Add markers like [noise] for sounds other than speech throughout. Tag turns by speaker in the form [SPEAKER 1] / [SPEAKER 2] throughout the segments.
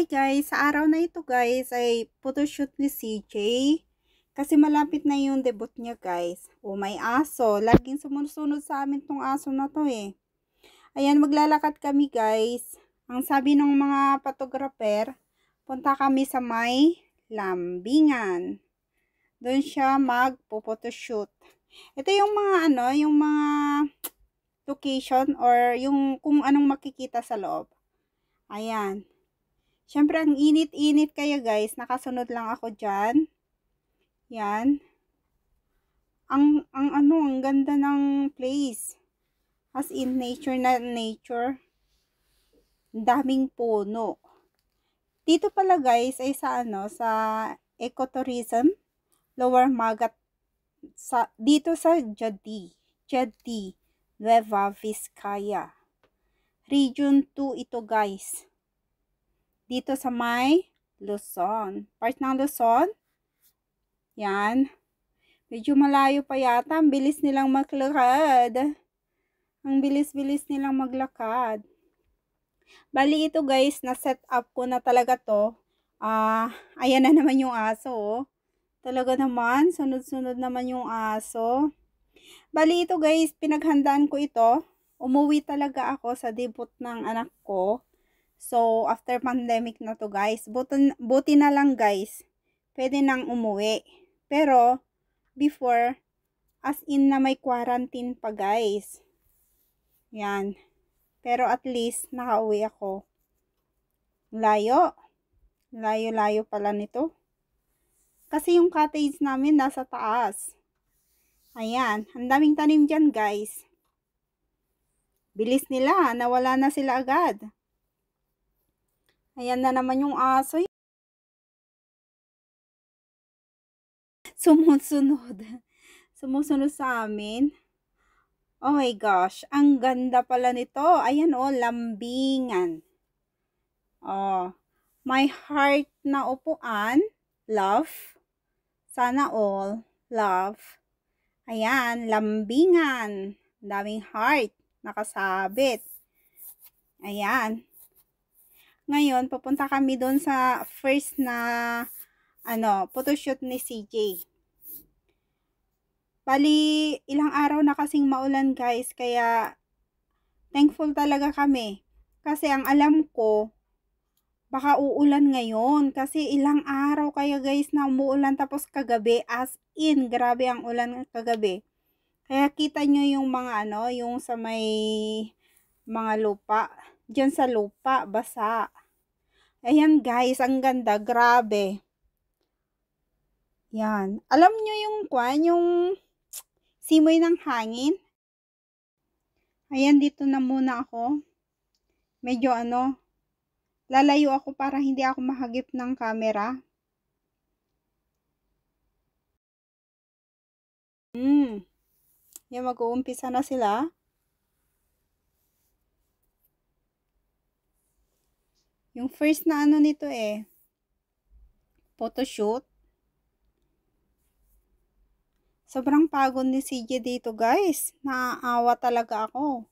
[SPEAKER 1] Hi guys! Sa araw na ito guys ay photoshoot ni CJ. Kasi malapit na yung debut niya guys. oh, may aso. Laging sumusunod sa amin tong aso na to eh. Ayan maglalakad kami guys. Ang sabi ng mga photographer, punta kami sa may lambingan. Doon siya magpo-photoshoot. Ito yung mga ano, yung mga location or yung kung anong makikita sa loob. Ayan. Siyempre, ang init-init kayo guys. Nakasunod lang ako dyan. Yan. Ang, ang ano, ang ganda ng place. As in, nature na nature. Daming puno. Dito pala guys, ay sa ano, sa ecotourism, Lower Magat, sa, dito sa Jadi, Jadi, Nueva Vizcaya. Region 2 ito guys dito sa may Luzon. Part ng Luzon. Yan. Medyo malayo pa yata. Ang bilis nilang maglakad. Ang bilis-bilis nilang maglakad. Bali ito guys, na-set up ko na talaga to. Ah, uh, ayan na naman yung aso. Oh. Talaga naman, sunod-sunod naman yung aso. Bali ito guys, pinaghandaan ko ito. Umuwi talaga ako sa debut ng anak ko. So, after pandemic na to guys, buti, buti na lang guys, pwede nang umuwi. Pero, before, as in na may quarantine pa guys. Yan. Pero at least, nakauwi ako. Layo. Layo-layo pala nito. Kasi yung cottage namin nasa taas. Ayan. Ang daming tanim dyan guys. Bilis nila. Nawala na sila agad. Ayan na naman yung aso. Sumusunod. [laughs] Sumusunod sa amin. Oh my gosh, ang ganda pala nito. Ayan oh, lambingan. Oh, my heart na upuan, love. Sana all, love. Ayan, lambingan. Daming heart, nakasabit. Ayan. Ngayon, pupunta kami doon sa first na ano, photoshoot ni CJ. Bali, ilang araw na kasing maulan guys, kaya thankful talaga kami. Kasi ang alam ko, baka uulan ngayon. Kasi ilang araw kaya guys na umuulan tapos kagabi, as in, grabe ang ulan kagabi. Kaya kita nyo yung mga ano, yung sa may mga lupa. Diyan sa lupa, basa. Ayan guys, ang ganda, grabe. Yan. Alam nyo yung kwan, yung simoy ng hangin? Ayan, dito na muna ako. Medyo ano, lalayo ako para hindi ako mahagip ng camera. Hmm. Yan, mag-uumpisa na sila. Yung first na ano nito eh, photoshoot. Sobrang pagod ni CJ dito guys. Naaawa talaga ako.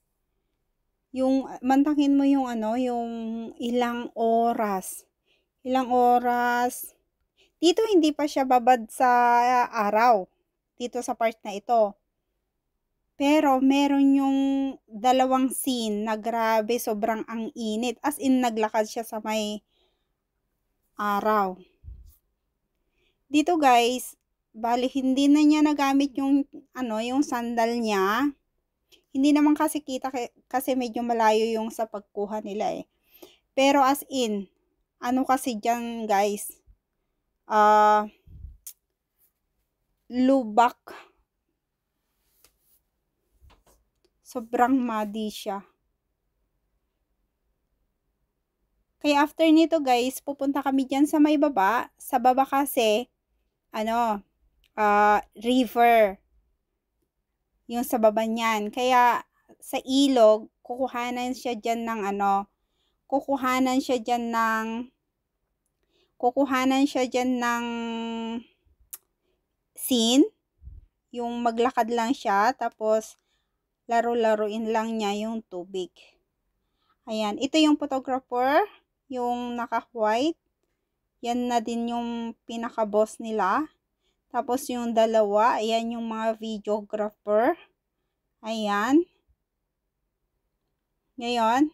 [SPEAKER 1] Yung, mantakin mo yung ano, yung ilang oras. Ilang oras. Dito hindi pa siya babad sa araw. Dito sa part na ito pero meron yung dalawang scene na grabe sobrang ang init. As in naglakad siya sa may araw. Dito guys, bali hindi na niya nagamit yung ano, yung sandal niya. Hindi naman kasi kita kasi medyo malayo yung sa pagkuha nila eh. Pero as in, ano kasi diyan guys? Ah uh, [tsk] lubak sobrang muddy siya. Kaya after nito guys, pupunta kami dyan sa may baba. Sa baba kasi, ano, uh, river. Yung sa baba niyan. Kaya sa ilog, kukuhanan siya dyan ng ano, kukuhanan siya dyan ng, kukuhanan siya dyan ng scene. Yung maglakad lang siya, tapos laro-laruin lang niya yung tubig. Ayan, ito yung photographer, yung naka-white. Yan na din yung pinaka-boss nila. Tapos yung dalawa, ayan yung mga videographer. Ayan. Ngayon,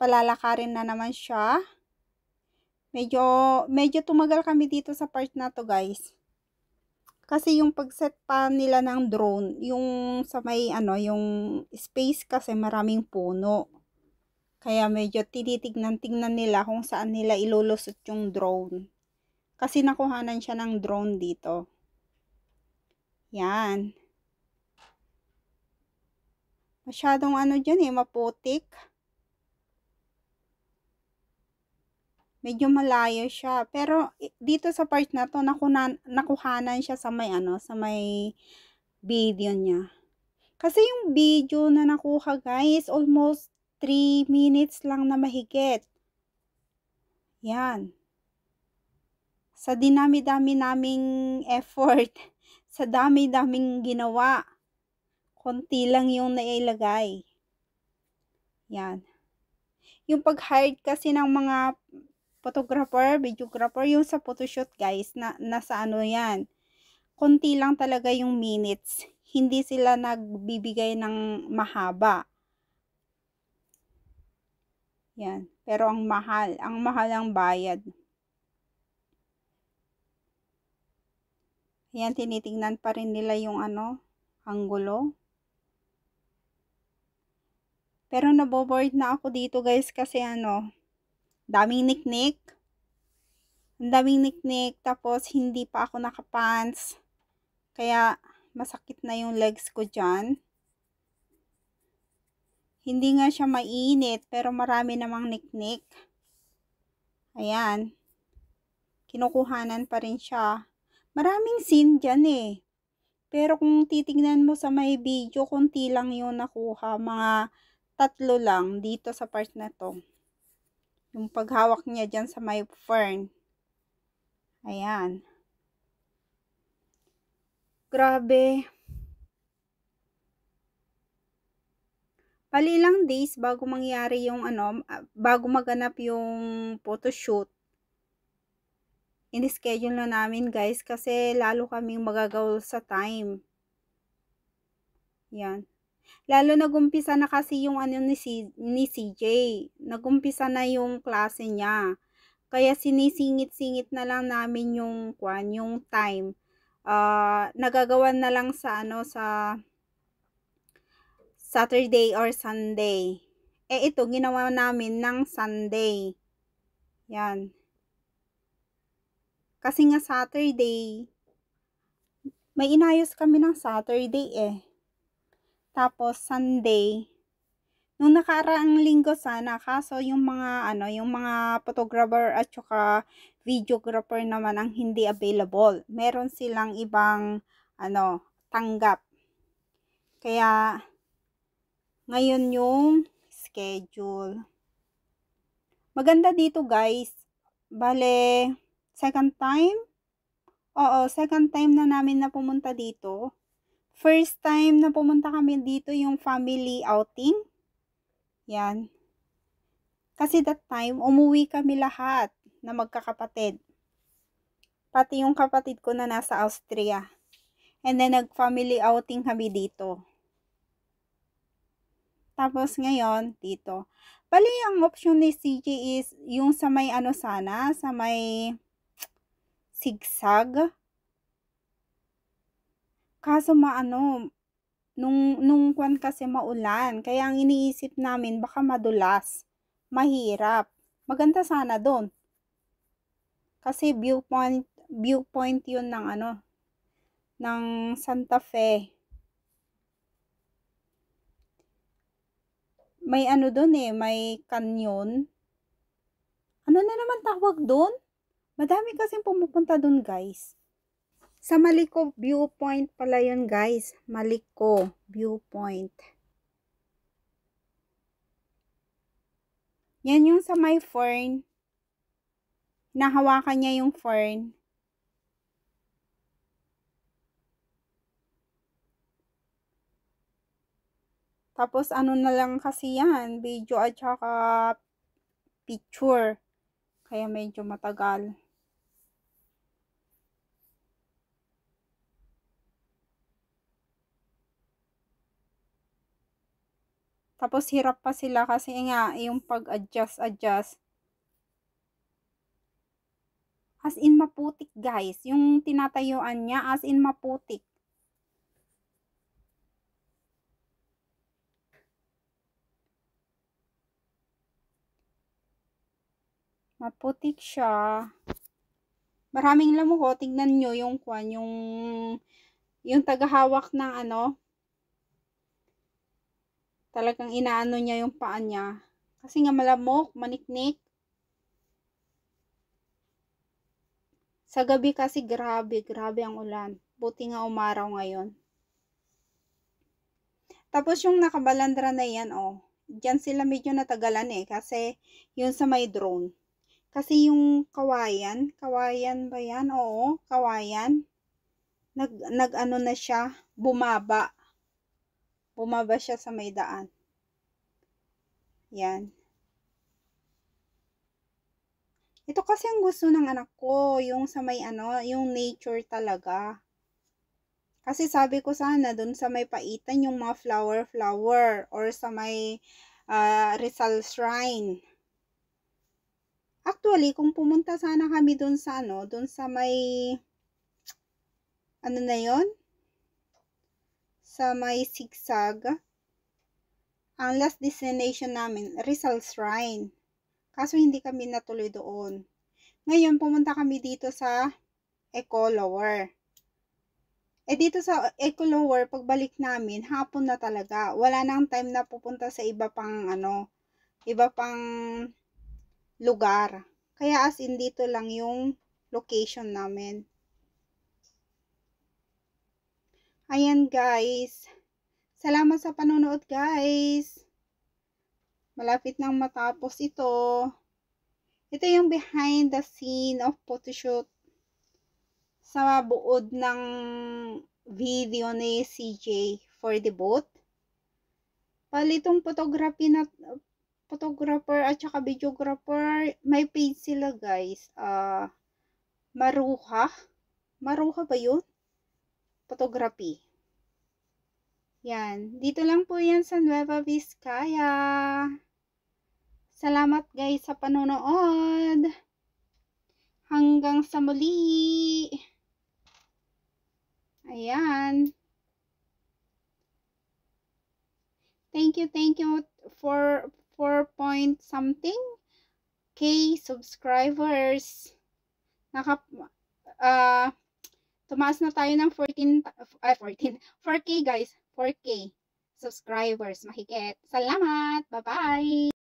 [SPEAKER 1] palalakarin na naman siya. Medyo, medyo tumagal kami dito sa part na to guys. Kasi yung pagset pa nila ng drone, yung sa may ano, yung space kasi maraming puno. Kaya medyo tinitignan-tignan nila kung saan nila ilulusot yung drone. Kasi nakuhanan siya ng drone dito. Yan. Masyadong ano dyan eh, maputik. medyo malayo siya. Pero dito sa part na to, nakunan, nakuhanan siya sa may ano, sa may video niya. Kasi yung video na nakuha guys, almost 3 minutes lang na mahigit. Yan. Sa dinami-dami naming effort, [laughs] sa dami-daming ginawa, konti lang yung nailagay. Yan. Yung pag-hired kasi ng mga photographer, videographer, yung sa photoshoot guys, na, nasa ano yan. Konti lang talaga yung minutes. Hindi sila nagbibigay ng mahaba. Yan. Pero ang mahal. Ang mahal ang bayad. Yan. tinitingnan pa rin nila yung ano, anggulo. Pero naboboard na ako dito guys kasi ano, daming niknik. Ang daming niknik. Tapos, hindi pa ako nakapants. Kaya, masakit na yung legs ko dyan. Hindi nga siya mainit, pero marami namang niknik. Ayan. Kinukuhanan pa rin siya. Maraming scene dyan eh. Pero kung titignan mo sa may video, konti lang yun nakuha. Mga tatlo lang dito sa part na to. Yung paghawak niya dyan sa may fern. Ayan. Grabe. Pali ilang days bago mangyari yung ano, ah, bago maganap yung photoshoot. In-schedule na namin guys kasi lalo kaming magagawa sa time. Yan. Lalo nagumpisa na kasi yung ano ni, si, ni CJ. Nagumpisa na yung klase niya. Kaya sinisingit-singit na lang namin yung kwan, yung time. Uh, ah, nagagawa na lang sa ano sa Saturday or Sunday. Eh ito ginawa namin ng Sunday. Yan. Kasi nga Saturday, may inayos kami ng Saturday eh. Tapos Sunday. Nung nakaraang linggo sana kaso yung mga ano, yung mga photographer at saka videographer naman ang hindi available. Meron silang ibang ano, tanggap. Kaya ngayon yung schedule. Maganda dito guys. Bale, second time? Oo, second time na namin na pumunta dito. First time na pumunta kami dito yung family outing. Yan. Kasi that time, umuwi kami lahat na magkakapatid. Pati yung kapatid ko na nasa Austria. And then, nag-family outing kami dito. Tapos ngayon, dito. Bali, ang option ni CJ is yung sa may ano sana, sa may zigzag. Kaso maano, nung, nung kwan kasi maulan, kaya ang iniisip namin baka madulas, mahirap. Maganda sana doon. Kasi viewpoint, viewpoint yun ng ano, ng Santa Fe. May ano doon eh, may canyon. Ano na naman tawag doon? Madami kasi pumupunta doon guys. Sa Maliko viewpoint pala yun guys. Maliko viewpoint. Yan yung sa may fern. Nahawakan niya yung fern. Tapos ano na lang kasi yan. Video at saka picture. Kaya medyo matagal. Tapos hirap pa sila kasi nga yung pag-adjust adjust. As in maputik guys, yung tinatayuan niya as in maputik. Maputik siya. Maraming lamuho. tingnan niyo yung kwan, yung, yung tagahawak ng ano, talagang inaano niya yung paa niya. Kasi nga malamok, maniknik. Sa gabi kasi grabe, grabe ang ulan. Buti nga umaraw ngayon. Tapos yung nakabalandra na yan, oh. Diyan sila medyo natagalan eh. Kasi yun sa may drone. Kasi yung kawayan, kawayan ba yan? Oo, kawayan. Nag, nag ano na siya, bumaba bumaba siya sa may daan. Yan. Ito kasi ang gusto ng anak ko, yung sa may ano, yung nature talaga. Kasi sabi ko sana dun sa may paitan yung mga flower flower or sa may uh, Rizal Shrine. Actually, kung pumunta sana kami dun sa ano, dun sa may ano na yon sa may sigsag. Ang last destination namin, Rizal Shrine. Kaso hindi kami natuloy doon. Ngayon, pumunta kami dito sa Eco Lower. Eh dito sa Eco Lower, pagbalik namin, hapon na talaga. Wala nang time na pupunta sa iba pang ano, iba pang lugar. Kaya as in dito lang yung location namin. Ayan guys. Salamat sa panonood guys. Malapit nang matapos ito. Ito yung behind the scene of photoshoot sa buod ng video ni CJ for the boat. Palitong photography na photographer at saka videographer, may paid sila guys. Uh, Maruha. Maruha ba yun? photography. Yan. Dito lang po yan sa Nueva Vizcaya. Salamat guys sa panonood. Hanggang sa muli. Ayan. Thank you, thank you for 4 point something K subscribers. Naka, uh, Tumaas na tayo ng 14, uh, 14, 4K guys, 4K subscribers. Mahigit. Salamat! Bye-bye!